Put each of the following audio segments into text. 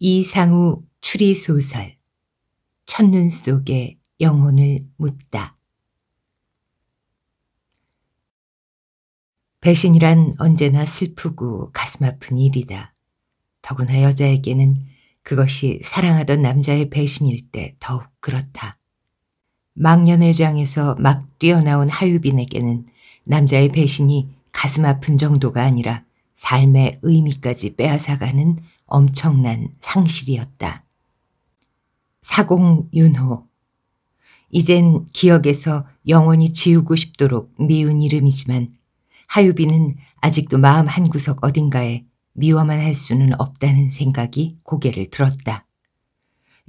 이상우 추리소설 첫눈 속에 영혼을 묻다 배신이란 언제나 슬프고 가슴 아픈 일이다. 더구나 여자에게는 그것이 사랑하던 남자의 배신일 때 더욱 그렇다. 망년회장에서 막 뛰어나온 하유빈에게는 남자의 배신이 가슴 아픈 정도가 아니라 삶의 의미까지 빼앗아가는 엄청난 상실이었다. 사공윤호. 이젠 기억에서 영원히 지우고 싶도록 미운 이름이지만 하유비는 아직도 마음 한구석 어딘가에 미워만 할 수는 없다는 생각이 고개를 들었다.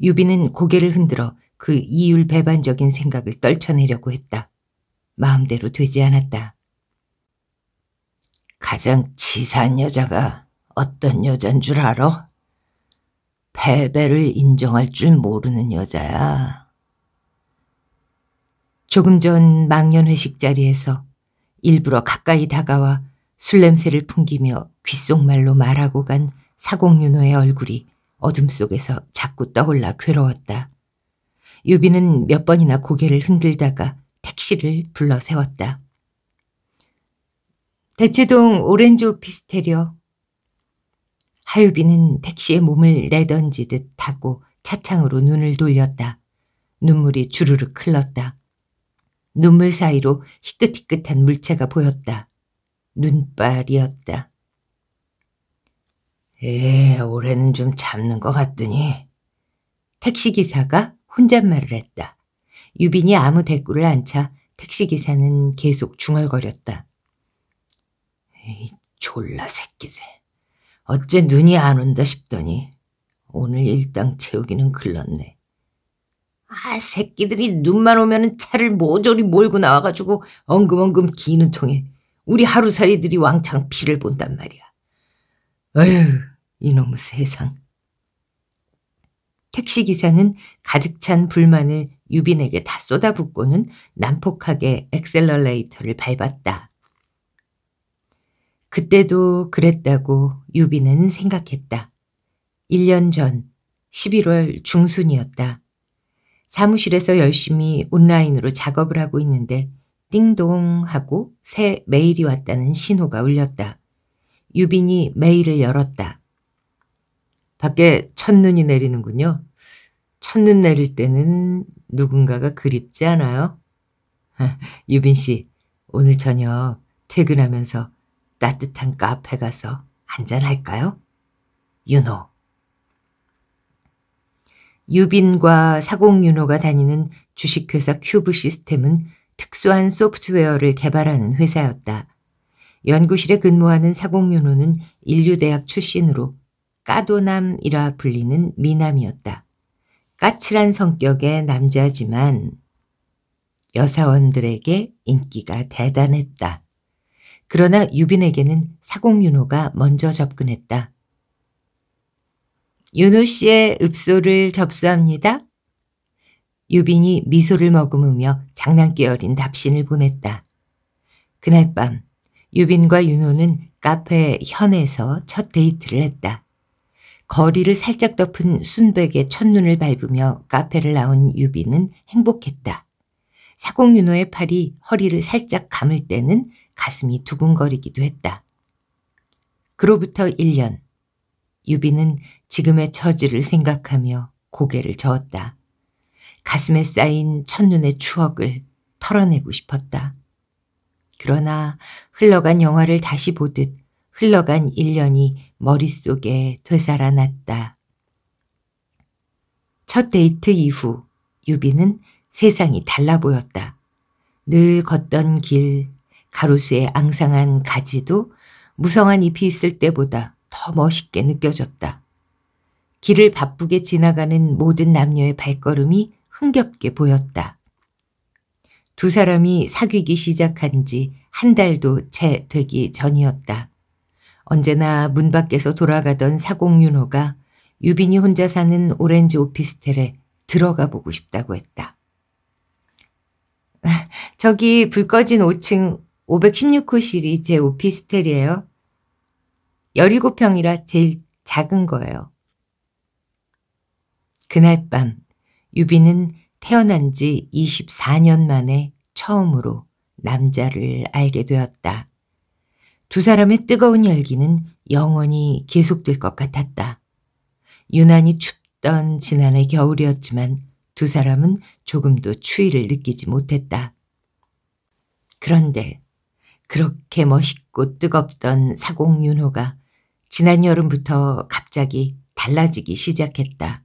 유비는 고개를 흔들어 그 이율 배반적인 생각을 떨쳐내려고 했다. 마음대로 되지 않았다. 가장 치사한 여자가 어떤 여잔 줄 알아? 패배를 인정할 줄 모르는 여자야. 조금 전 망년 회식 자리에서 일부러 가까이 다가와 술 냄새를 풍기며 귓속말로 말하고 간 사공윤호의 얼굴이 어둠 속에서 자꾸 떠올라 괴로웠다. 유비는 몇 번이나 고개를 흔들다가 택시를 불러 세웠다. 대치동 오렌지 오피스테리어 하유비는 택시에 몸을 내던지듯 타고 차창으로 눈을 돌렸다. 눈물이 주르륵 흘렀다. 눈물 사이로 희끗희끗한 물체가 보였다. 눈발이었다. 에, 올해는 좀 잡는 것 같더니. 택시기사가 혼잣말을 했다. 유빈이 아무 대꾸를 안 차 택시기사는 계속 중얼거렸다. 에이, 졸라 새끼들. 어째 눈이 안 온다 싶더니 오늘 일당 채우기는 글렀네. 아 새끼들이 눈만 오면 차를 모조리 몰고 나와가지고 엉금엉금 기는 통에 우리 하루살이들이 왕창 피를 본단 말이야. 어휴 이놈의 세상. 택시기사는 가득 찬 불만을 유빈에게 다 쏟아붓고는 난폭하게 엑셀러레이터를 밟았다. 그때도 그랬다고 유비는 생각했다. 1년 전 11월 중순이었다. 사무실에서 열심히 온라인으로 작업을 하고 있는데 띵동 하고 새 메일이 왔다는 신호가 울렸다. 유빈이 메일을 열었다. 밖에 첫눈이 내리는군요. 첫눈 내릴 때는 누군가가 그립지 않아요? 유빈 씨, 오늘 저녁 퇴근하면서 따뜻한 카페 가서 한잔할까요? 윤호. 유빈과 사공윤호가 다니는 주식회사 큐브 시스템은 특수한 소프트웨어를 개발하는 회사였다. 연구실에 근무하는 사공윤호는 인류대학 출신으로 까도남이라 불리는 미남이었다. 까칠한 성격의 남자지만 여사원들에게 인기가 대단했다. 그러나 유빈에게는 사공윤호가 먼저 접근했다. 윤호 씨의 읍소를 접수합니다. 유빈이 미소를 머금으며 장난기 어린 답신을 보냈다. 그날 밤 유빈과 윤호는 카페 현에서 첫 데이트를 했다. 거리를 살짝 덮은 순백의 첫눈을 밟으며 카페를 나온 유빈은 행복했다. 사공윤호의 팔이 허리를 살짝 감을 때는 가슴이 두근거리기도 했다. 그로부터 1년, 유비는 지금의 처지를 생각하며 고개를 저었다. 가슴에 쌓인 첫눈의 추억을 털어내고 싶었다. 그러나 흘러간 영화를 다시 보듯 흘러간 1년이 머릿속에 되살아났다. 첫 데이트 이후 유비는 세상이 달라 보였다. 늘 걷던 길, 가로수의 앙상한 가지도 무성한 잎이 있을 때보다 더 멋있게 느껴졌다. 길을 바쁘게 지나가는 모든 남녀의 발걸음이 흥겹게 보였다. 두 사람이 사귀기 시작한 지 한 달도 채 되기 전이었다. 언제나 문 밖에서 돌아가던 사공윤호가 유빈이 혼자 사는 오렌지 오피스텔에 들어가 보고 싶다고 했다. 저기 불 꺼진 5층 516호실이 제 오피스텔이에요. 17평이라 제일 작은 거예요. 그날 밤 유비는 태어난 지 24년 만에 처음으로 남자를 알게 되었다. 두 사람의 뜨거운 열기는 영원히 계속될 것 같았다. 유난히 춥던 지난해 겨울이었지만 두 사람은 조금도 추위를 느끼지 못했다. 그런데 그렇게 멋있고 뜨겁던 사공윤호가 지난 여름부터 갑자기 달라지기 시작했다.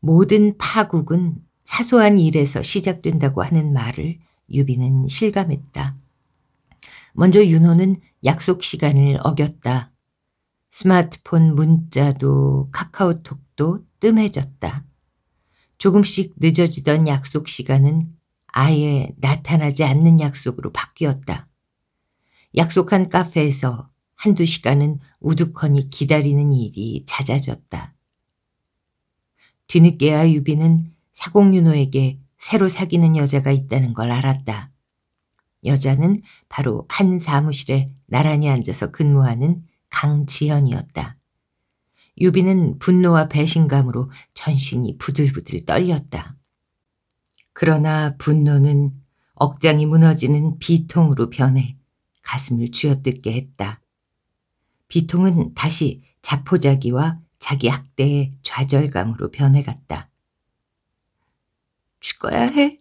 모든 파국은 사소한 일에서 시작된다고 하는 말을 유비는 실감했다. 먼저 윤호는 약속 시간을 어겼다. 스마트폰 문자도 카카오톡도 뜸해졌다. 조금씩 늦어지던 약속 시간은 아예 나타나지 않는 약속으로 바뀌었다. 약속한 카페에서 한두 시간은 우두커니 기다리는 일이 잦아졌다. 뒤늦게야 유비는 사공윤호에게 새로 사귀는 여자가 있다는 걸 알았다. 여자는 바로 한 사무실에 나란히 앉아서 근무하는 강지연이었다. 유비는 분노와 배신감으로 전신이 부들부들 떨렸다. 그러나 분노는 억장이 무너지는 비통으로 변해 가슴을 쥐어뜯게 했다. 비통은 다시 자포자기와 자기 학대의 좌절감으로 변해갔다. 죽어야 해.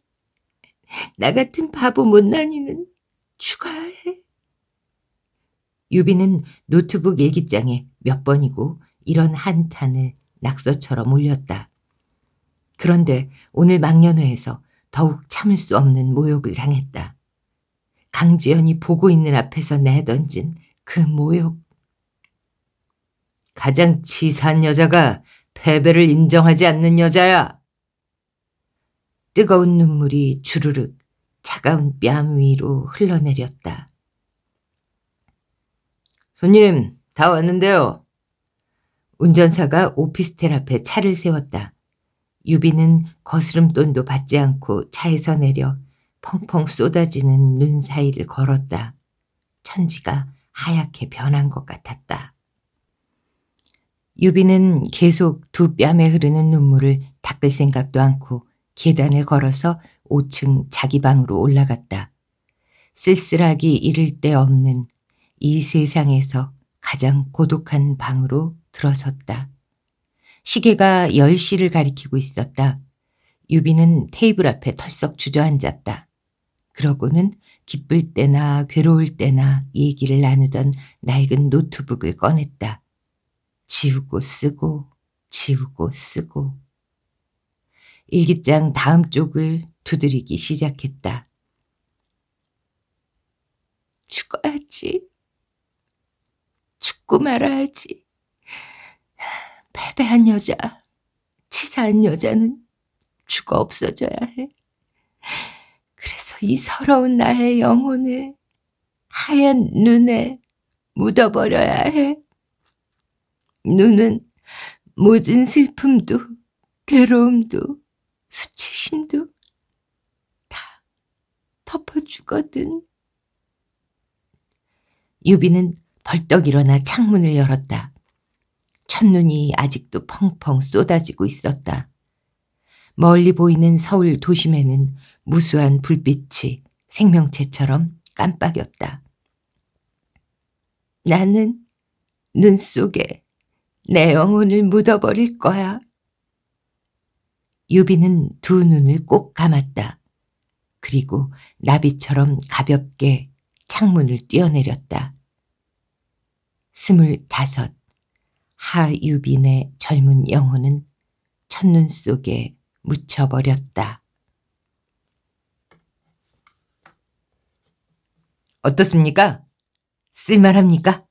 나 같은 바보 못난이는 죽어야 해. 유비는 노트북 일기장에 몇 번이고 이런 한탄을 낙서처럼 올렸다. 그런데 오늘 망년회에서 더욱 참을 수 없는 모욕을 당했다. 강지연이 보고 있는 앞에서 내던진 그 모욕. 가장 치사한 여자가 패배를 인정하지 않는 여자야. 뜨거운 눈물이 주르륵 차가운 뺨 위로 흘러내렸다. 손님, 다 왔는데요. 운전사가 오피스텔 앞에 차를 세웠다. 유비는 거스름돈도 받지 않고 차에서 내려 펑펑 쏟아지는 눈 사이를 걸었다. 천지가 하얗게 변한 것 같았다. 유비는 계속 두 뺨에 흐르는 눈물을 닦을 생각도 않고 계단을 걸어서 5층 자기 방으로 올라갔다. 쓸쓸하기 이를 데 없는 이 세상에서 가장 고독한 방으로 들어섰다. 시계가 10시를 가리키고 있었다. 유비는 테이블 앞에 털썩 주저앉았다. 그러고는 기쁠 때나 괴로울 때나 얘기를 나누던 낡은 노트북을 꺼냈다. 지우고 쓰고 지우고 쓰고 일기장 다음 쪽을 두드리기 시작했다. 죽어야지. 죽고 말아야지. 패배한 여자, 치사한 여자는 죽어 없어져야 해. 그래서 이 서러운 나의 영혼을 하얀 눈에 묻어버려야 해. 눈은 모든 슬픔도, 괴로움도, 수치심도 다 덮어주거든. 유비는 벌떡 일어나 창문을 열었다. 첫눈이 아직도 펑펑 쏟아지고 있었다. 멀리 보이는 서울 도심에는 무수한 불빛이 생명체처럼 깜빡였다. 나는 눈 속에 내 영혼을 묻어버릴 거야. 유비는 두 눈을 꼭 감았다. 그리고 나비처럼 가볍게 창문을 뛰어내렸다. 스물다섯 하유빈의 젊은 영혼은 첫눈 속에 묻혀버렸다. 어떻습니까? 쓸만합니까?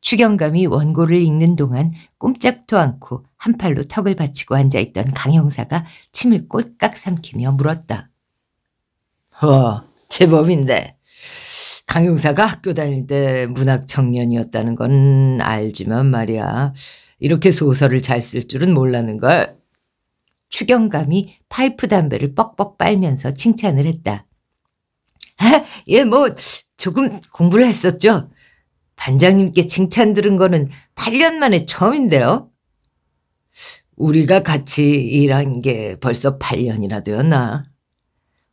추경감이 원고를 읽는 동안 꼼짝도 않고 한 팔로 턱을 받치고 앉아있던 강 형사가 침을 꼴깍 삼키며 물었다. 허, 어, 제법인데 강용사가 학교 다닐 때 문학 청년이었다는 건 알지만 말이야. 이렇게 소설을 잘 쓸 줄은 몰라는 걸. 추경감이 파이프 담배를 뻑뻑 빨면서 칭찬을 했다. 아, 예, 뭐, 조금 공부를 했었죠. 반장님께 칭찬 들은 거는 8년 만에 처음인데요. 우리가 같이 일한 게 벌써 8년이나 되었나?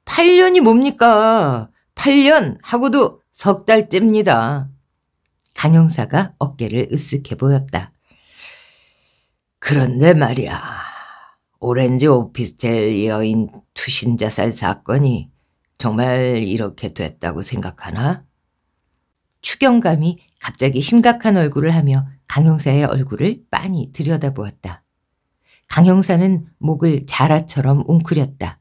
8년이 뭡니까? 8년 하고도 석 달째입니다. 강형사가 어깨를 으쓱해 보였다. 그런데 말이야. 오렌지 오피스텔 여인 투신자살 사건이 정말 이렇게 됐다고 생각하나? 추경감이 갑자기 심각한 얼굴을 하며 강형사의 얼굴을 빤히 들여다보았다. 강형사는 목을 자라처럼 웅크렸다.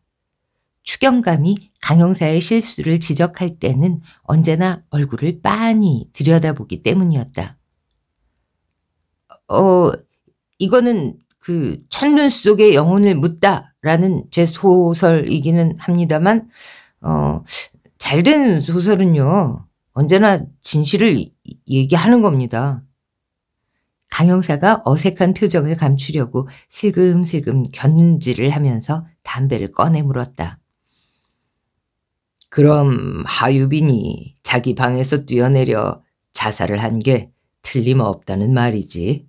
추경감이 강형사의 실수를 지적할 때는 언제나 얼굴을 빤히 들여다보기 때문이었다. 어, 이거는 그천눈 속의 영혼을 묻다라는 제 소설이기는 합니다만, 어, 잘 된 소설은요, 언제나 진실을 얘기하는 겁니다. 강형사가 어색한 표정을 감추려고 슬금슬금 견눈질을 하면서 담배를 꺼내 물었다. 그럼 하유빈이 자기 방에서 뛰어내려 자살을 한 게 틀림없다는 말이지.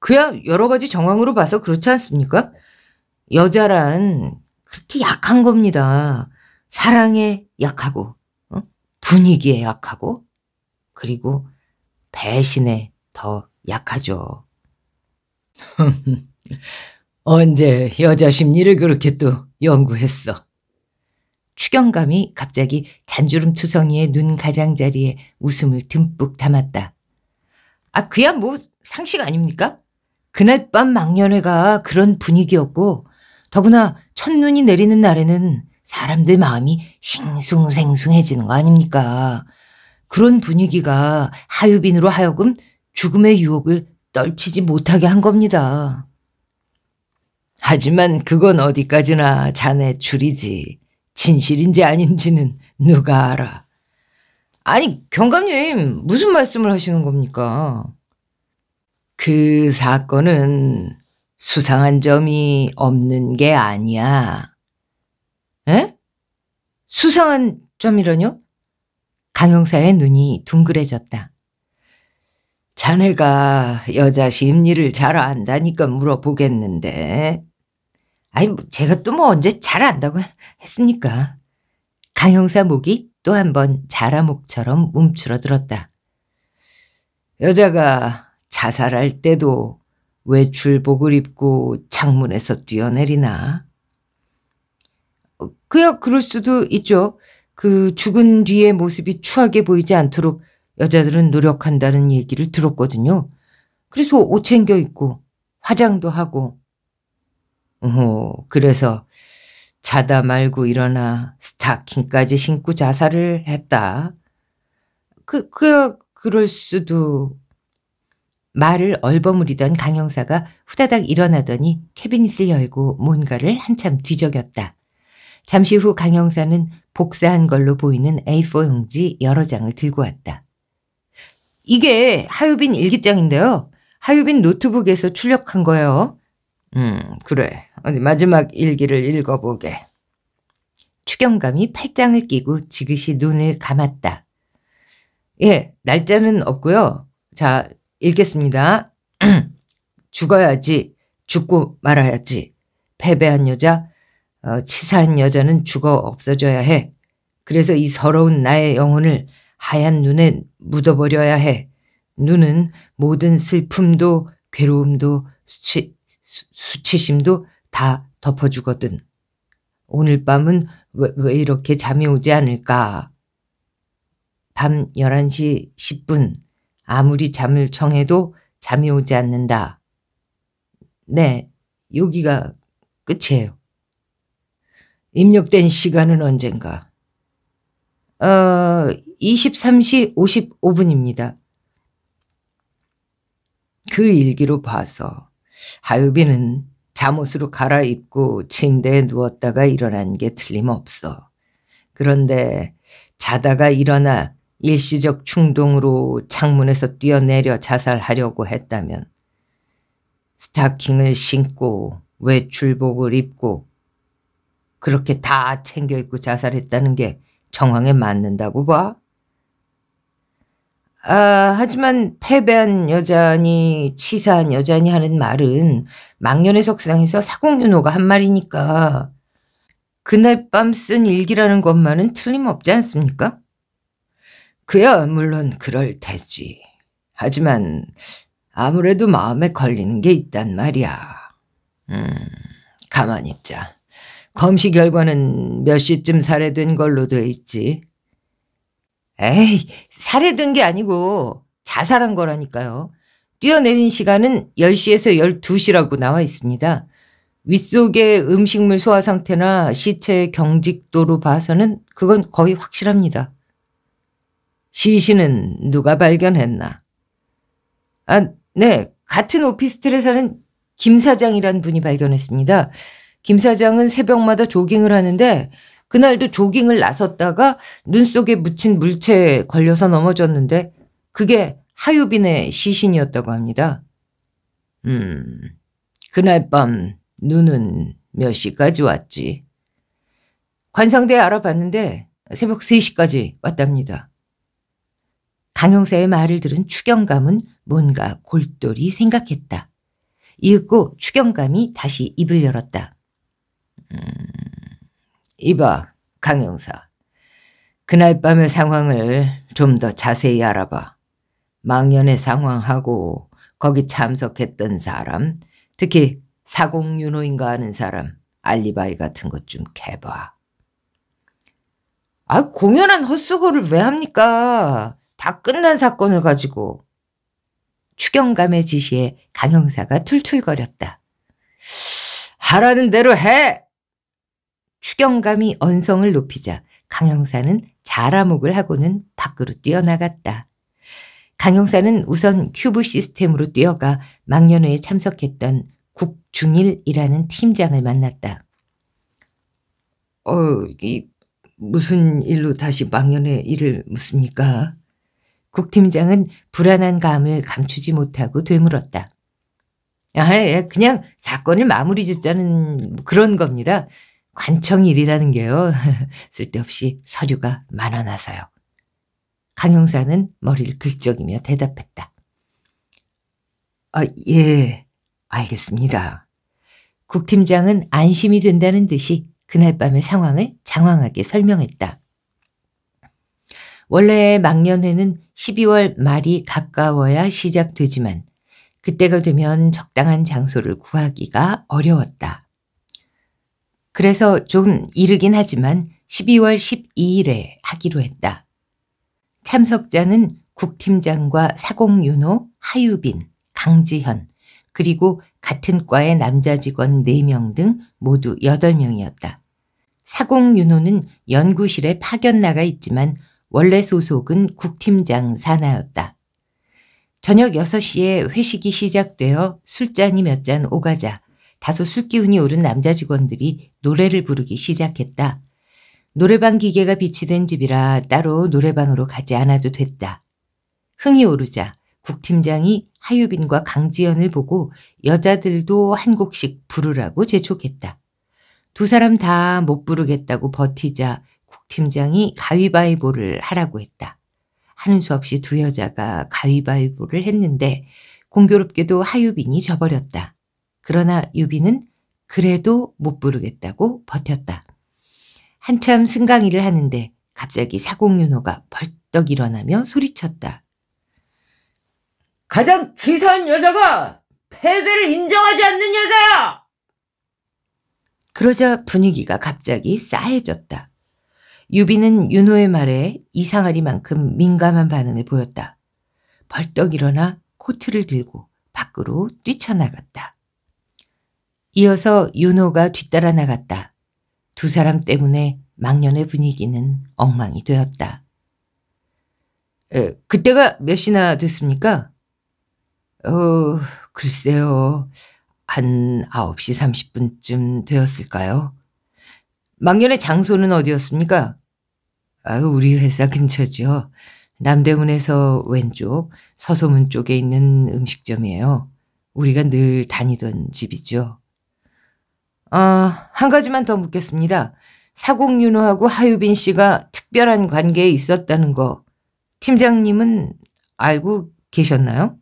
그야 여러 가지 정황으로 봐서 그렇지 않습니까? 여자란 그렇게 약한 겁니다. 사랑에 약하고 어? 분위기에 약하고 그리고 배신에 더 약하죠. 언제 여자 심리를 그렇게 또 연구했어. 추경감이 갑자기 잔주름 투성이의 눈 가장자리에 웃음을 듬뿍 담았다. 아, 그야 뭐 상식 아닙니까? 그날 밤 망년회가 그런 분위기였고, 더구나 첫눈이 내리는 날에는 사람들 마음이 싱숭생숭해지는 거 아닙니까? 그런 분위기가 하유빈으로 하여금 죽음의 유혹을 떨치지 못하게 한 겁니다. 하지만 그건 어디까지나 잔의 줄이지. 진실인지 아닌지는 누가 알아. 아니 경감님 무슨 말씀을 하시는 겁니까? 그 사건은 수상한 점이 없는 게 아니야. 에? 수상한 점이라뇨? 강형사의 눈이 둥그레졌다. 자네가 여자 심리를 잘 안다니까 물어보겠는데 아니 뭐, 제가 또 뭐 언제 잘 안다고 했습니까. 강형사 목이 또 한 번 자라목처럼 움츠러들었다. 여자가 자살할 때도 왜출복을 입고 창문에서 뛰어내리나? 어, 그야 그럴 수도 있죠. 그 죽은 뒤의 모습이 추하게 보이지 않도록 여자들은 노력한다는 얘기를 들었거든요. 그래서 옷 챙겨 입고 화장도 하고 오, 그래서 자다 말고 일어나 스타킹까지 신고 자살을 했다. 그, 그 그럴 수도. 말을 얼버무리던 강형사가 후다닥 일어나더니 캐비닛을 열고 뭔가를 한참 뒤적였다. 잠시 후 강형사는 복사한 걸로 보이는 A4 용지 여러 장을 들고 왔다. 이게 하유빈 일기장인데요. 하유빈 노트북에서 출력한 거예요. 음, 그래. 어디 마지막 일기를 읽어보게. 추경감이 팔짱을 끼고 지그시 눈을 감았다. 예, 날짜는 없고요. 자, 읽겠습니다. 죽어야지. 죽고 말아야지. 패배한 여자, 어, 치사한 여자는 죽어 없어져야 해. 그래서 이 서러운 나의 영혼을 하얀 눈에 묻어버려야 해. 눈은 모든 슬픔도 괴로움도 수치, 수, 수치심도 다 덮어주거든. 오늘 밤은 왜, 왜 이렇게 잠이 오지 않을까. 밤 11시 10분 아무리 잠을 청해도 잠이 오지 않는다. 네, 여기가 끝이에요. 입력된 시간은 언젠가? 어, 23시 55분입니다. 그 일기로 봐서 하유비는 잠옷으로 갈아입고 침대에 누웠다가 일어난 게 틀림없어. 그런데 자다가 일어나 일시적 충동으로 창문에서 뛰어내려 자살하려고 했다면 스타킹을 신고 외출복을 입고 그렇게 다 챙겨 입고 자살했다는 게 정황에 맞는다고 봐? 아, 하지만 패배한 여자니 치사한 여자니 하는 말은 망년의 석상에서 사공윤호가 한 말이니까 그날 밤 쓴 일기라는 것만은 틀림없지 않습니까? 그야 물론 그럴 테지. 하지만 아무래도 마음에 걸리는 게 있단 말이야. 음, 가만히 있자. 검시 결과는 몇 시쯤 살해된 걸로 돼 있지. 에이, 살해된 게 아니고 자살한 거라니까요. 뛰어내린 시간은 10시에서 12시라고 나와 있습니다. 윗속의 음식물 소화 상태나 시체의 경직도로 봐서는 그건 거의 확실합니다. 시신은 누가 발견했나? 아, 네. 같은 오피스텔에 사는 김 사장이란 분이 발견했습니다. 김 사장은 새벽마다 조깅을 하는데 그날도 조깅을 나섰다가 눈 속에 묻힌 물체에 걸려서 넘어졌는데 그게 하유빈의 시신이었다고 합니다. 음, 그날 밤 눈은 몇 시까지 왔지? 관상대에 알아봤는데 새벽 3시까지 왔답니다. 강형사의 말을 들은 추경감은 뭔가 골똘히 생각했다. 이윽고 추경감이 다시 입을 열었다. 음. 이봐, 강 형사. 그날 밤의 상황을 좀 더 자세히 알아봐. 망년의 상황하고 거기 참석했던 사람, 특히 사공윤호인가 하는 사람, 알리바이 같은 것 좀 개봐. 아, 공연한 헛수고를 왜 합니까? 다 끝난 사건을 가지고. 추경감의 지시에 강 형사가 툴툴거렸다. 하라는 대로 해! 추경감이 언성을 높이자 강형사는 자라목을 하고는 밖으로 뛰어나갔다. 강형사는 우선 큐브 시스템으로 뛰어가 막년회에 참석했던 국중일이라는 팀장을 만났다. 어, 이 무슨 일로 다시 막년회 일을 묻습니까? 국팀장은 불안한 감을 감추지 못하고 되물었다. 아, 예, 그냥 사건을 마무리 짓자는 그런 겁니다. 관청일이라는 게요. 쓸데없이 서류가 많아나서요. 강형사는 머리를 긁적이며 대답했다. 아, 예, 알겠습니다. 국팀장은 안심이 된다는 듯이 그날 밤의 상황을 장황하게 설명했다. 원래 막년회는 12월 말이 가까워야 시작되지만 그때가 되면 적당한 장소를 구하기가 어려웠다. 그래서 좀 이르긴 하지만 12월 12일에 하기로 했다. 참석자는 국팀장과 사공윤호, 하유빈, 강지현, 그리고 같은 과의 남자 직원 4명 등 모두 8명이었다. 사공윤호는 연구실에 파견 나가 있지만 원래 소속은 국팀장 사나였다 저녁 6시에 회식이 시작되어 술잔이 몇 잔 오가자 다소 술기운이 오른 남자 직원들이 노래를 부르기 시작했다. 노래방 기계가 비치된 집이라 따로 노래방으로 가지 않아도 됐다. 흥이 오르자 국팀장이 하유빈과 강지연을 보고 여자들도 한 곡씩 부르라고 재촉했다. 두 사람 다 못 부르겠다고 버티자 국팀장이 가위바위보를 하라고 했다. 하는 수 없이 두 여자가 가위바위보를 했는데 공교롭게도 하유빈이 져버렸다. 그러나 유비는 그래도 못 부르겠다고 버텼다. 한참 승강이를 하는데 갑자기 사공윤호가 벌떡 일어나며 소리쳤다. 가장 지사한 여자가 패배를 인정하지 않는 여자야! 그러자 분위기가 갑자기 싸해졌다. 유비는 윤호의 말에 이상하리만큼 민감한 반응을 보였다. 벌떡 일어나 코트를 들고 밖으로 뛰쳐나갔다. 이어서 윤호가 뒤따라 나갔다. 두 사람 때문에 망년의 분위기는 엉망이 되었다. 에, 그때가 몇 시나 됐습니까? 어, 글쎄요. 한 9시 30분쯤 되었을까요? 망년의 장소는 어디였습니까? 아, 우리 회사 근처죠. 남대문에서 왼쪽 서소문 쪽에 있는 음식점이에요. 우리가 늘 다니던 집이죠. 아, 한 가지만 더 묻겠습니다. 사공윤호하고 하유빈 씨가 특별한 관계에 있었다는 거 팀장님은 알고 계셨나요?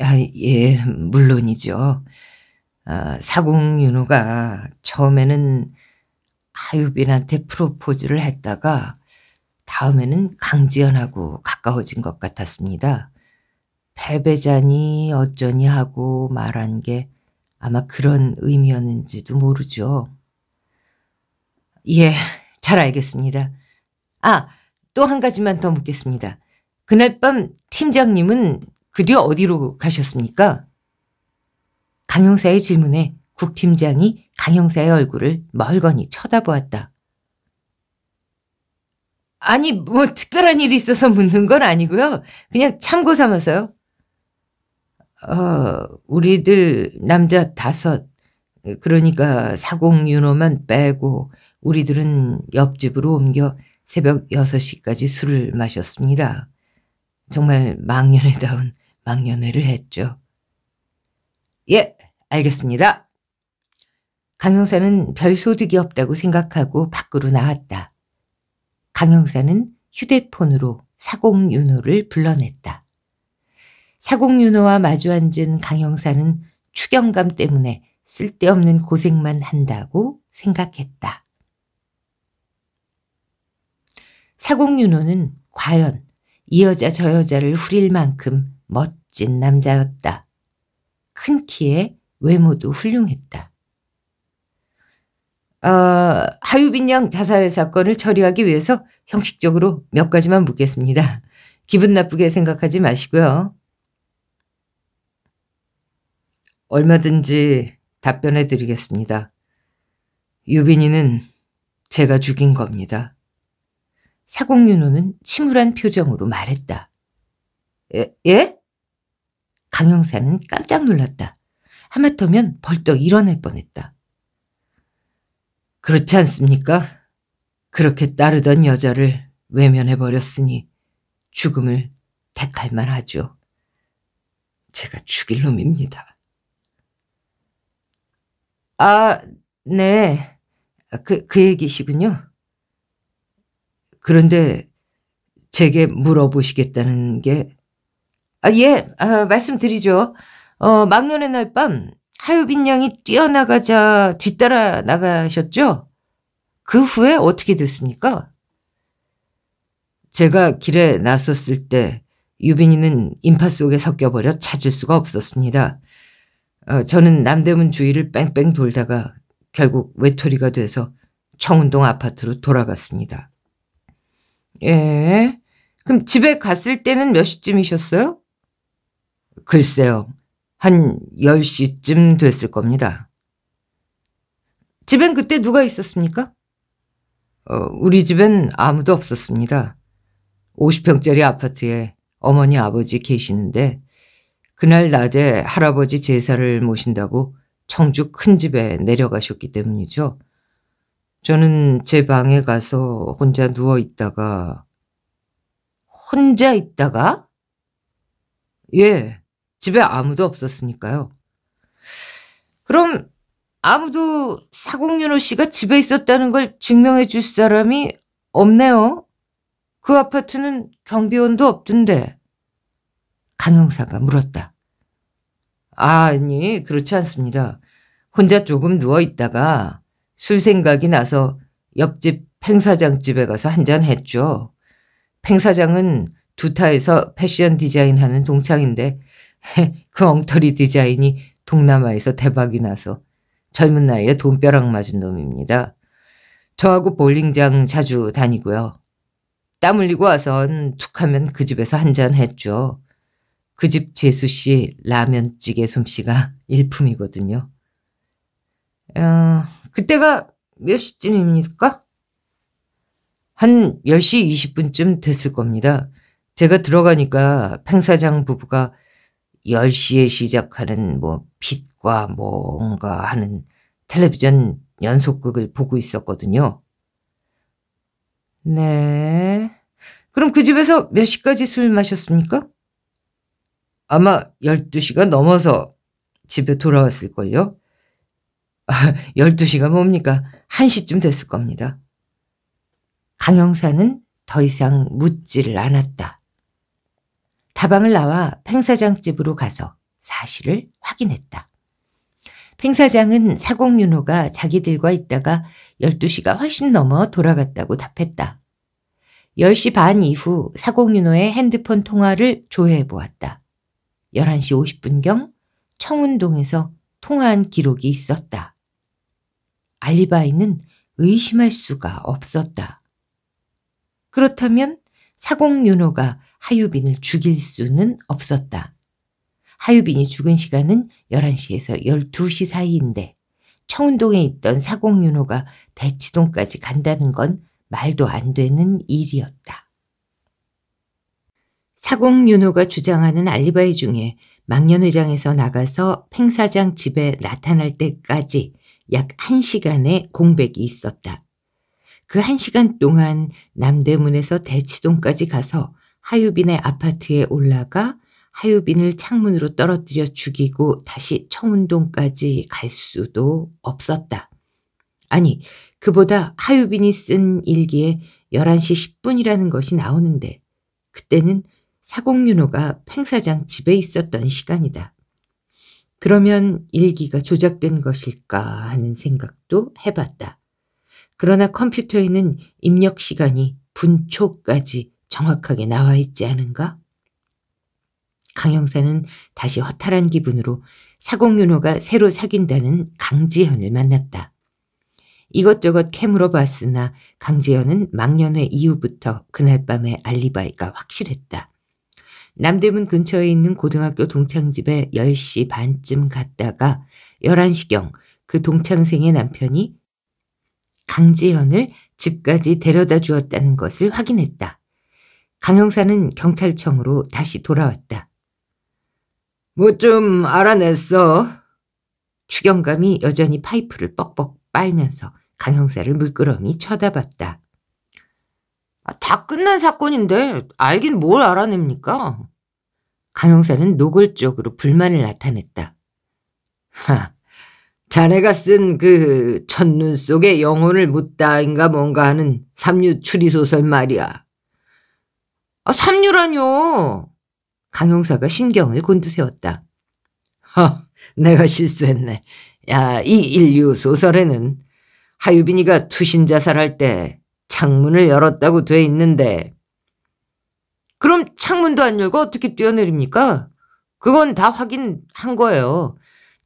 아, 예, 물론이죠. 아, 사공윤호가 처음에는 하유빈한테 프로포즈를 했다가 다음에는 강지연하고 가까워진 것 같았습니다. 패배자니 어쩌니 하고 말한 게 아마 그런 의미였는지도 모르죠. 예, 잘 알겠습니다. 아, 또 한 가지만 더 묻겠습니다. 그날 밤 팀장님은 그 뒤 어디로 가셨습니까? 강형사의 질문에 국 팀장이 강형사의 얼굴을 멀건히 쳐다보았다. 아니, 뭐 특별한 일이 있어서 묻는 건 아니고요. 그냥 참고 삼아서요. 어, 우리들 남자 다섯 그러니까 사공 윤호만 빼고 우리들은 옆집으로 옮겨 새벽 6시까지 술을 마셨습니다. 정말 망년에다운 망년회를 했죠. 예, 알겠습니다. 강형사는 별 소득이 없다고 생각하고 밖으로 나왔다. 강형사는 휴대폰으로 사공윤호를 불러냈다. 사공윤호와 마주앉은 강형사는 추경감 때문에 쓸데없는 고생만 한다고 생각했다. 사공윤호는 과연 이 여자 저 여자를 후릴 만큼 멋진 남자였다. 큰 키에 외모도 훌륭했다. 어, 하유빈 양 자살 사건을 처리하기 위해서 형식적으로 몇 가지만 묻겠습니다. 기분 나쁘게 생각하지 마시고요. 얼마든지 답변해 드리겠습니다. 유빈이는 제가 죽인 겁니다. 사공윤호는 침울한 표정으로 말했다. 예? 예? 강영사는 깜짝 놀랐다. 하마터면 벌떡 일어날 뻔했다. 그렇지 않습니까? 그렇게 따르던 여자를 외면해버렸으니 죽음을 택할 만하죠. 제가 죽일 놈입니다. 아, 네. 그, 그 얘기시군요. 그런데 제게 물어보시겠다는 게, 아, 예, 아, 말씀드리죠. 어, 막년의 날 밤, 하유빈 양이 뛰어나가자 뒤따라 나가셨죠? 그 후에 어떻게 됐습니까? 제가 길에 났었을때 유빈이는 인파 속에 섞여버려 찾을 수가 없었습니다. 어, 저는 남대문 주위를 뺑뺑 돌다가 결국 외톨이가 돼서 청운동 아파트로 돌아갔습니다. 예. 그럼 집에 갔을 때는 몇 시쯤이셨어요? 글쎄요. 한 10시쯤 됐을 겁니다. 집엔 그때 누가 있었습니까? 어, 우리 집엔 아무도 없었습니다. 50평짜리 아파트에 어머니 아버지 계시는데 그날 낮에 할아버지 제사를 모신다고 청주 큰 집에 내려가셨기 때문이죠. 저는 제 방에 가서 혼자 누워 있다가 혼자 있다가? 예, 집에 아무도 없었으니까요. 그럼 아무도 사공윤호 씨가 집에 있었다는 걸 증명해 줄 사람이 없네요. 그 아파트는 경비원도 없던데. 한호사가 물었다. 아니 그렇지 않습니다. 혼자 조금 누워있다가 술 생각이 나서 옆집 팽사장 집에 가서 한잔 했죠. 팽사장은 두타에서 패션 디자인하는 동창인데 그 엉터리 디자인이 동남아에서 대박이 나서 젊은 나이에 돈벼락 맞은 놈입니다. 저하고 볼링장 자주 다니고요. 땀 흘리고 와선 툭하면 그 집에서 한잔 했죠. 그집 재수 씨 라면찌개 솜씨가 일품이거든요. 어, 그때가 몇 시쯤입니까? 한 10시 20분쯤 됐을 겁니다. 제가 들어가니까 팽사장 부부가 10시에 시작하는 뭐 빛과 뭔가 하는 텔레비전 연속극을 보고 있었거든요. 네. 그럼 그 집에서 몇 시까지 술 마셨습니까? 아마 12시가 넘어서 집에 돌아왔을걸요? 12시가 뭡니까? 1시쯤 됐을 겁니다. 강형사는 더 이상 묻지를 않았다. 다방을 나와 팽사장 집으로 가서 사실을 확인했다. 팽사장은 사공윤호가 자기들과 있다가 12시가 훨씬 넘어 돌아갔다고 답했다. 10시 반 이후 사공윤호의 핸드폰 통화를 조회해 보았다. 11시 50분경 청운동에서 통화한 기록이 있었다. 알리바이는 의심할 수가 없었다. 그렇다면 사공윤호가 하유빈을 죽일 수는 없었다. 하유빈이 죽은 시간은 11시에서 12시 사이인데 청운동에 있던 사공윤호가 대치동까지 간다는 건 말도 안 되는 일이었다. 사공 윤호가 주장하는 알리바이 중에 망년회장에서 나가서 팽사장 집에 나타날 때까지 약 1시간의 공백이 있었다. 그 1시간 동안 남대문에서 대치동까지 가서 하유빈의 아파트에 올라가 하유빈을 창문으로 떨어뜨려 죽이고 다시 청운동까지 갈 수도 없었다. 아니, 그보다 하유빈이 쓴 일기에 11시 10분이라는 것이 나오는데 그때는 사공윤호가 팽사장 집에 있었던 시간이다. 그러면 일기가 조작된 것일까 하는 생각도 해봤다. 그러나 컴퓨터에는 입력 시간이 분초까지 정확하게 나와 있지 않은가? 강영사는 다시 허탈한 기분으로 사공윤호가 새로 사귄다는 강지현을 만났다. 이것저것 캐물어 봤으나 강지현은 망년회 이후부터 그날 밤의 알리바이가 확실했다. 남대문 근처에 있는 고등학교 동창집에 10시 반쯤 갔다가 11시경 그 동창생의 남편이 강지현을 집까지 데려다 주었다는 것을 확인했다. 강 형사는 경찰청으로 다시 돌아왔다. 뭐 좀 알아냈어? 추경감이 여전히 파이프를 뻑뻑 빨면서 강 형사를 물끄러미 쳐다봤다. 아, 다 끝난 사건인데 알긴 뭘 알아냅니까? 강형사는 노골적으로 불만을 나타냈다. 하, 자네가 쓴 그 첫눈 속에 영혼을 묻다인가 뭔가 하는 삼류 추리소설 말이야. 아, 삼류라뇨. 강형사가 신경을 곤두세웠다. 허, 내가 실수했네. 야, 이 인류 소설에는 하유빈이가 투신 자살할 때 창문을 열었다고 돼 있는데 그럼 창문도 안 열고 어떻게 뛰어내립니까? 그건 다 확인한 거예요.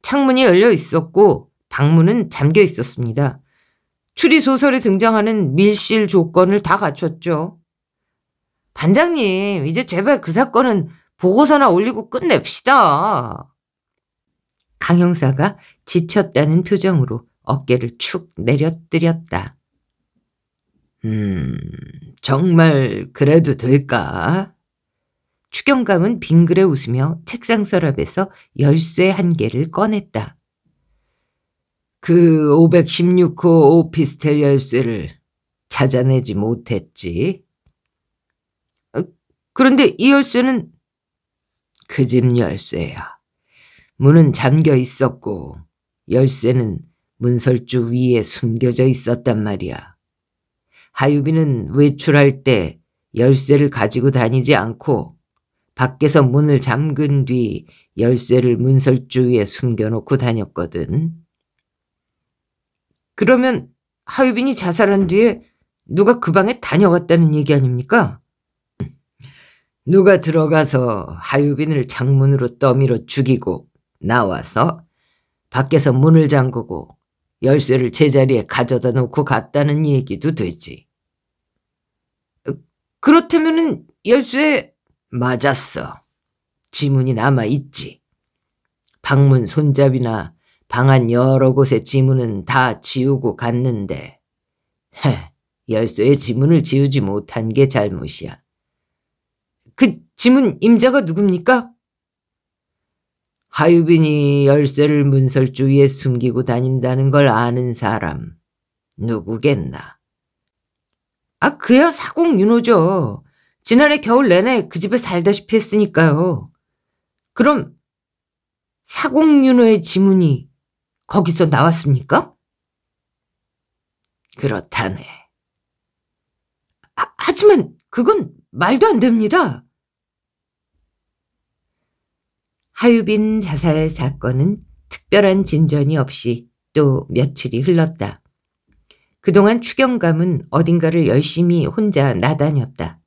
창문이 열려 있었고 방문은 잠겨 있었습니다. 추리 소설에 등장하는 밀실 조건을 다 갖췄죠. 반장님, 이제 제발 그 사건은 보고서나 올리고 끝냅시다. 강 형사가 지쳤다는 표정으로 어깨를 축 내려뜨렸다. 음, 정말 그래도 될까? 추경감은 빙그레 웃으며 책상 서랍에서 열쇠 한 개를 꺼냈다. 그 516호 오피스텔 열쇠를 찾아내지 못했지. 어, 그런데 이 열쇠는 그 집 열쇠야. 문은 잠겨 있었고 열쇠는 문설주 위에 숨겨져 있었단 말이야. 하유비는 외출할 때 열쇠를 가지고 다니지 않고 밖에서 문을 잠근 뒤 열쇠를 문설주 위에 숨겨놓고 다녔거든. 그러면 하유빈이 자살한 뒤에 누가 그 방에 다녀갔다는 얘기 아닙니까? 누가 들어가서 하유빈을 창문으로 떠밀어 죽이고 나와서 밖에서 문을 잠그고 열쇠를 제자리에 가져다 놓고 갔다는 얘기도 되지. 그렇다면은 열쇠 맞았어. 지문이 남아 있지. 방문 손잡이나 방안 여러 곳의 지문은 다 지우고 갔는데 헤, 열쇠에 지문을 지우지 못한 게 잘못이야. 그 지문 임자가 누굽니까? 하유빈이 열쇠를 문설주위에 숨기고 다닌다는 걸 아는 사람 누구겠나? 아 그야 사공 윤호죠. 지난해 겨울 내내 그 집에 살다시피 했으니까요. 그럼 사공 윤호의 지문이 거기서 나왔습니까? 그렇다네. 하, 아, 하지만 그건 말도 안 됩니다. 하유빈 자살 사건은 특별한 진전이 없이 또 며칠이 흘렀다. 그동안 추경감은 어딘가를 열심히 혼자 나다녔다.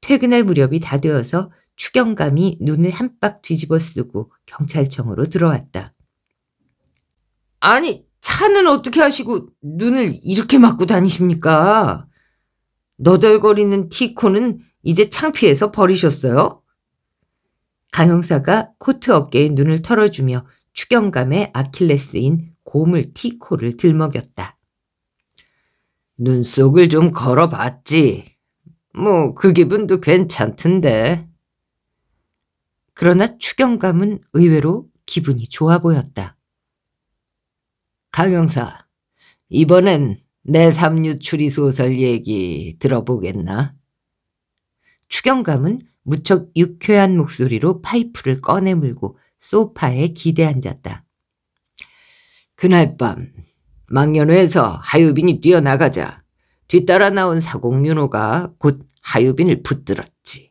퇴근할 무렵이 다 되어서 추경감이 눈을 한박 뒤집어 쓰고 경찰청으로 들어왔다. 아니, 차는 어떻게 하시고 눈을 이렇게 맞고 다니십니까? 너덜거리는 티코는 이제 창피해서 버리셨어요? 강 형사가 코트 어깨에 눈을 털어주며 추경감의 아킬레스인 고물 티코를 들먹였다. 눈속을 좀 걸어봤지. 뭐 그 기분도 괜찮던데. 그러나 추경감은 의외로 기분이 좋아 보였다. 강 형사, 이번엔 내 삼류 추리소설 얘기 들어보겠나? 추경감은 무척 유쾌한 목소리로 파이프를 꺼내 물고 소파에 기대 앉았다. 그날 밤 망년회에서 하유빈이 뛰어나가자 뒤따라 나온 사공윤호가 곧 하유빈을 붙들었지.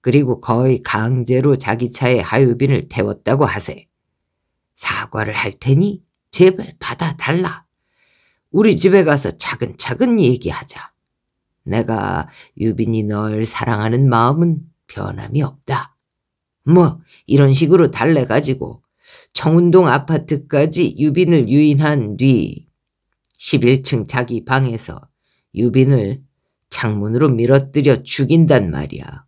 그리고 거의 강제로 자기 차에 하유빈을 태웠다고 하세. 사과를 할 테니 제발 받아달라. 우리 집에 가서 차근차근 얘기하자. 내가 유빈이 널 사랑하는 마음은 변함이 없다. 뭐 이런 식으로 달래가지고 청운동 아파트까지 유빈을 유인한 뒤 11층 자기 방에서 유빈을 창문으로 밀어뜨려 죽인단 말이야.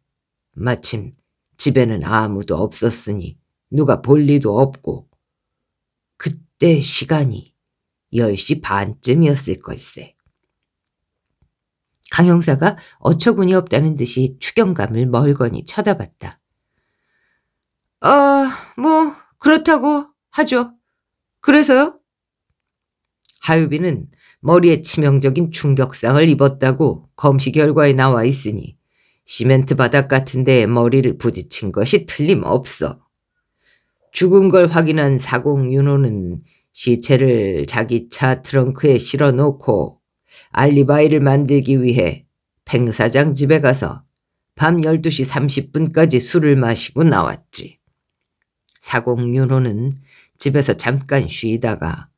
마침 집에는 아무도 없었으니 누가 볼 리도 없고 그때 시간이 10시 반쯤이었을 걸세. 강 형사가 어처구니 없다는 듯이 추경감을 멀거니 쳐다봤다. 아, 뭐 그렇다고 하죠. 그래서요? 하유비는 머리에 치명적인 충격상을 입었다고 검시 결과에 나와 있으니 시멘트 바닥 같은 데에 머리를 부딪힌 것이 틀림없어. 죽은 걸 확인한 사공 윤호는 시체를 자기 차 트렁크에 실어놓고 알리바이를 만들기 위해 팽사장 집에 가서 밤 12시 30분까지 술을 마시고 나왔지. 사공유로는 집에서 잠깐 쉬다가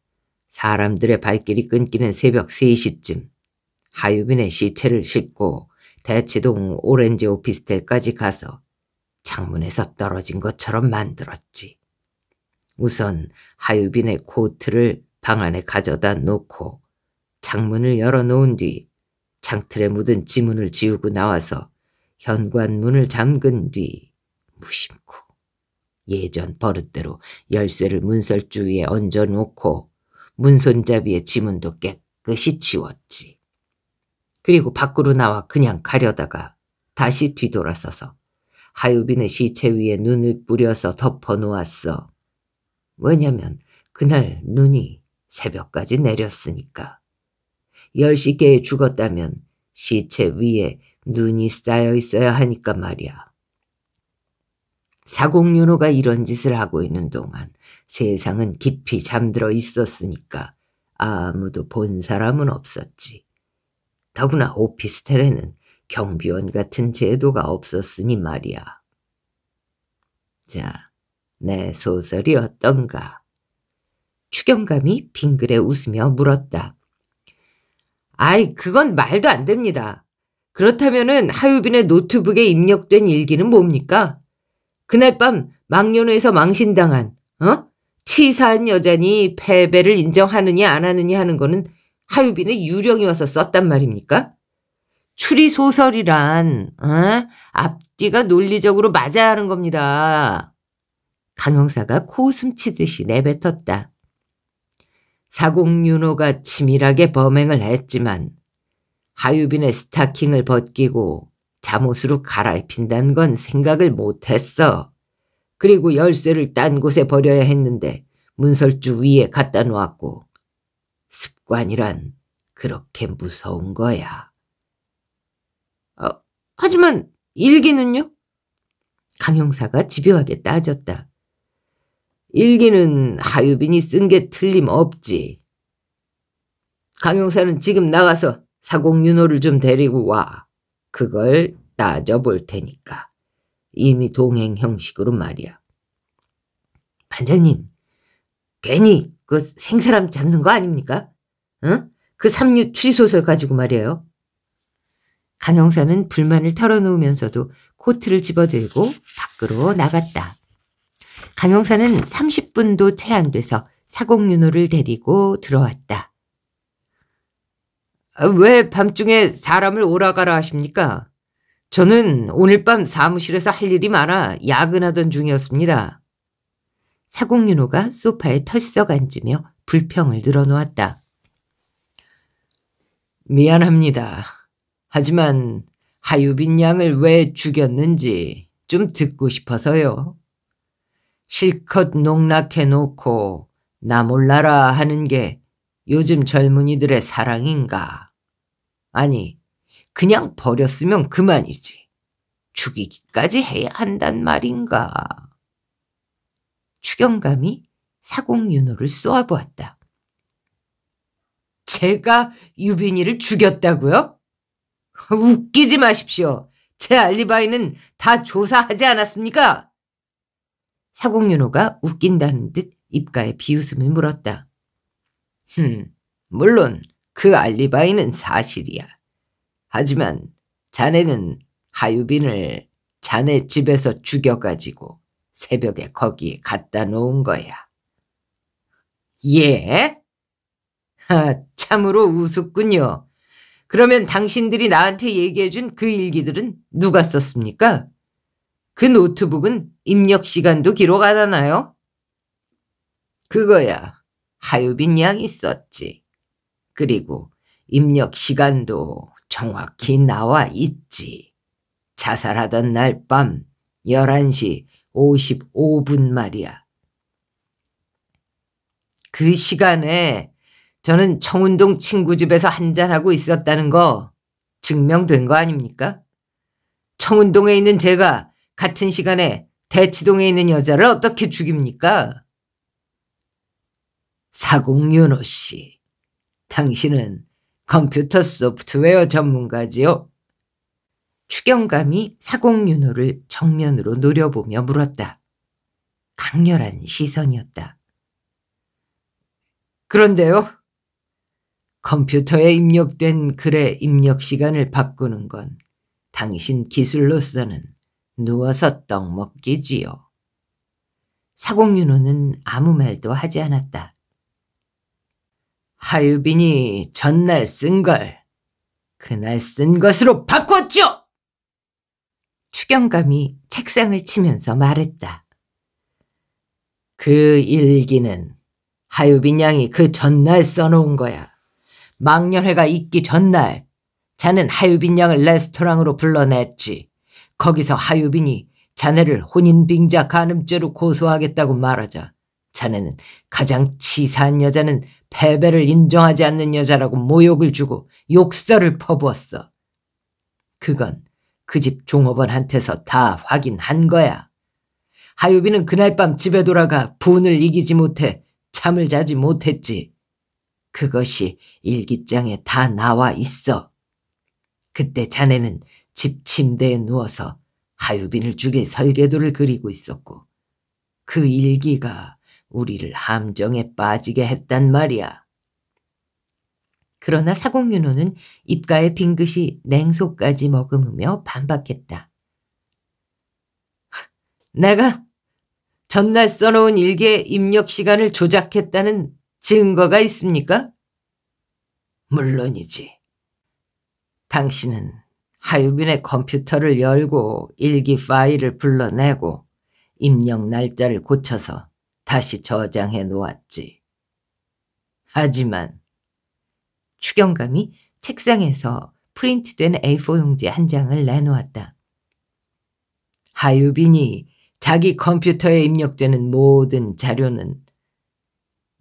사람들의 발길이 끊기는 새벽 3시쯤 하유빈의 시체를 싣고 대치동 오렌지 오피스텔까지 가서 창문에서 떨어진 것처럼 만들었지. 우선 하유빈의 코트를 방 안에 가져다 놓고 창문을 열어놓은 뒤창틀에 묻은 지문을 지우고 나와서 현관문을 잠근 뒤 무심코 예전 버릇대로 열쇠를 문설 주위에 얹어놓고 문손잡이의 지문도 깨끗이 치웠지 그리고 밖으로 나와 그냥 가려다가 다시 뒤돌아서서 하유빈의 시체 위에 눈을 뿌려서 덮어놓았어. 왜냐면 그날 눈이 새벽까지 내렸으니까. 열0 개에 죽었다면 시체 위에 눈이 쌓여 있어야 하니까 말이야. 사공윤호가 이런 짓을 하고 있는 동안 세상은 깊이 잠들어 있었으니까 아무도 본 사람은 없었지. 더구나 오피스텔에는 경비원 같은 제도가 없었으니 말이야. 자, 내 소설이 어떤가? 추경감이 빙그레 웃으며 물었다. 아이, 그건 말도 안 됩니다. 그렇다면은 하유빈의 노트북에 입력된 일기는 뭡니까? 그날 밤망년회에서 망신당한, 어? 치사한 여자니 패배를 인정하느냐 안 하느냐 하는 거는 하유빈의 유령이 와서 썼단 말입니까? 추리소설이란, 어? 앞뒤가 논리적으로 맞아야 하는 겁니다. 강형사가 코웃음 치듯이 내뱉었다. 사공윤호가 치밀하게 범행을 했지만 하유빈의 스타킹을 벗기고 잠옷으로 갈아입힌다는 건 생각을 못했어. 그리고 열쇠를 딴 곳에 버려야 했는데 문설주 위에 갖다 놓았고 습관이란 그렇게 무서운 거야. 어, 하지만 일기는요? 강형사가 집요하게 따졌다. 일기는 하유빈이 쓴 게 틀림없지. 강용사는 지금 나가서 사공윤호를 좀 데리고 와. 그걸 따져볼 테니까. 이미 동행 형식으로 말이야. 반장님, 괜히 그 생사람 잡는 거 아닙니까? 응? 그 삼류 추리소설 가지고 말이에요. 강 형사는 불만을 털어놓으면서도 코트를 집어들고 밖으로 나갔다. 강용사는 30분도 채 안 돼서 사공윤호를 데리고 들어왔다. 아, 왜 밤중에 사람을 오라가라 하십니까? 저는 오늘 밤 사무실에서 할 일이 많아 야근하던 중이었습니다. 사공윤호가 소파에 털썩 앉으며 불평을 늘어놓았다. 미안합니다. 하지만 하유빈 양을 왜 죽였는지 좀 듣고 싶어서요. 실컷 농락해 놓고 나 몰라라 하는 게 요즘 젊은이들의 사랑인가. 아니, 그냥 버렸으면 그만이지. 죽이기까지 해야 한단 말인가. 추경감이 사공윤호를 쏘아보았다. 제가 유빈이를 죽였다고요? 웃기지 마십시오. 제 알리바이는 다 조사하지 않았습니까? 사공윤호가 웃긴다는 듯 입가에 비웃음을 물었다. 흠, 물론 그 알리바이는 사실이야. 하지만 자네는 하유빈을 자네 집에서 죽여가지고 새벽에 거기에 갖다 놓은 거야. 예? 아, 참으로 우습군요. 그러면 당신들이 나한테 얘기해준 그 일기들은 누가 썼습니까? 그 노트북은 입력 시간도 기록 안 하나요? 그거야. 하유빈 양있었지 그리고 입력 시간도 정확히 나와 있지. 자살하던 날 밤 11시 55분 말이야. 그 시간에 저는 청운동 친구 집에서 한잔하고 있었다는 거 증명된 거 아닙니까? 청운동에 있는 제가 같은 시간에 대치동에 있는 여자를 어떻게 죽입니까? 사공윤호 씨, 당신은 컴퓨터 소프트웨어 전문가지요? 추경감이 사공윤호를 정면으로 노려보며 물었다. 강렬한 시선이었다. 그런데요. 컴퓨터에 입력된 글의 입력 시간을 바꾸는 건 당신 기술로서는 누워서 떡 먹기지요. 사공윤호는 아무 말도 하지 않았다. 하유빈이 전날 쓴 걸 그날 쓴 것으로 바꿨죠! 추경감이 책상을 치면서 말했다. 그 일기는 하유빈 양이 그 전날 써놓은 거야. 망년회가 있기 전날 자는 하유빈 양을 레스토랑으로 불러냈지. 거기서 하유빈이 자네를 혼인빙자 간음죄로 고소하겠다고 말하자 자네는 가장 치사한 여자는 패배를 인정하지 않는 여자라고 모욕을 주고 욕설을 퍼부었어. 그건 그 집 종업원한테서 다 확인한 거야. 하유빈은 그날 밤 집에 돌아가 분을 이기지 못해 잠을 자지 못했지. 그것이 일기장에 다 나와 있어. 그때 자네는 집 침대에 누워서 하유빈을 죽일 설계도를 그리고 있었고 그 일기가 우리를 함정에 빠지게 했단 말이야. 그러나 사공윤호는 입가에 빙긋이 냉소까지 머금으며 반박했다. 내가 전날 써놓은 일기의 입력 시간을 조작했다는 증거가 있습니까? 물론이지. 당신은 하유빈의 컴퓨터를 열고 일기 파일을 불러내고 입력 날짜를 고쳐서 다시 저장해 놓았지. 하지만 추경감이 책상에서 프린트된 A4 용지 한 장을 내놓았다. 하유빈이 자기 컴퓨터에 입력되는 모든 자료는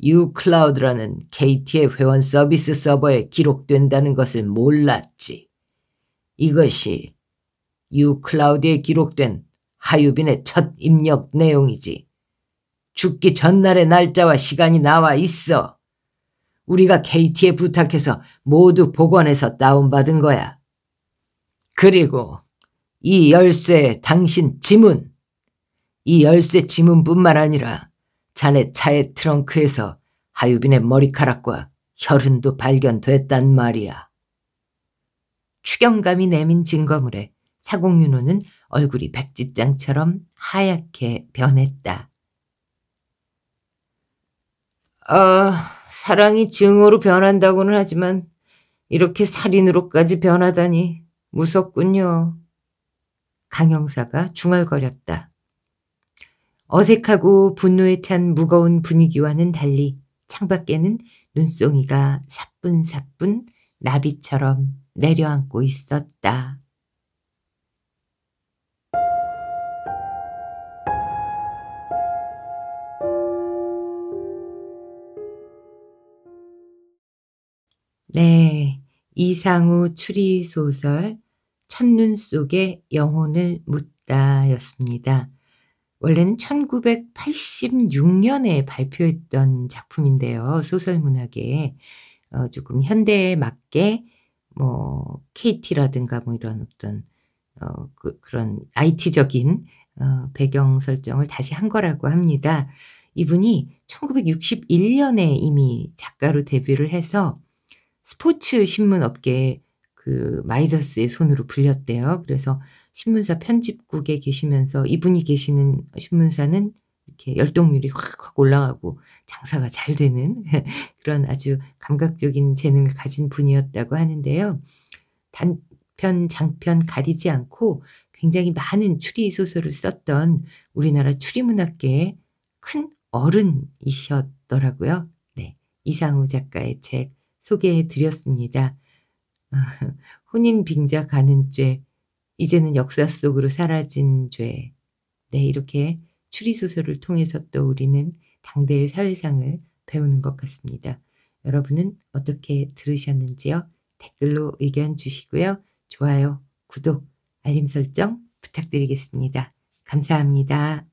유클라우드라는 KT의 회원 서비스 서버에 기록된다는 것을 몰랐지. 이것이 유클라우드에 기록된 하유빈의 첫 입력 내용이지. 죽기 전날의 날짜와 시간이 나와 있어. 우리가 KT에 부탁해서 모두 복원해서 다운받은 거야. 그리고 이 열쇠 당신 지문. 이 열쇠 지문뿐만 아니라 자네 차의 트렁크에서 하유빈의 머리카락과 혈흔도 발견됐단 말이야. 추경감이 내민 증거물에 사공윤호는 얼굴이 백지장처럼 하얗게 변했다. 아, 사랑이 증오로 변한다고는 하지만 이렇게 살인으로까지 변하다니 무섭군요. 강형사가 중얼거렸다. 어색하고 분노에 찬 무거운 분위기와는 달리 창밖에는 눈송이가 사뿐사뿐 나비처럼 내려앉고 있었다. 네, 이상우 추리소설 첫눈 속의 영혼을 묻다 였습니다. 원래는 1986년에 발표했던 작품인데요. 소설 문학에 어, 조금 현대에 맞게 뭐 KT라든가 뭐 이런 어떤 어, 그, 그런 IT적인 어, 배경 설정을 다시 한 거라고 합니다. 이분이 1961년에 이미 작가로 데뷔를 해서 스포츠 신문 업계에 그 마이더스의 손으로 불렸대요. 그래서 신문사 편집국에 계시면서 이분이 계시는 신문사는 이렇게 열동률이 확확 올라가고 장사가 잘 되는 그런 아주 감각적인 재능을 가진 분이었다고 하는데요. 단편, 장편 가리지 않고 굉장히 많은 추리 소설을 썼던 우리나라 추리 문학계의 큰 어른이셨더라고요. 네. 이상우 작가의 책 소개해 드렸습니다. 어, 혼인 빙자 가늠죄, 이제는 역사 속으로 사라진 죄. 네, 이렇게 추리소설을 통해서 또 우리는 당대의 사회상을 배우는 것 같습니다. 여러분은 어떻게 들으셨는지요? 댓글로 의견 주시고요. 좋아요, 구독, 알림 설정 부탁드리겠습니다. 감사합니다.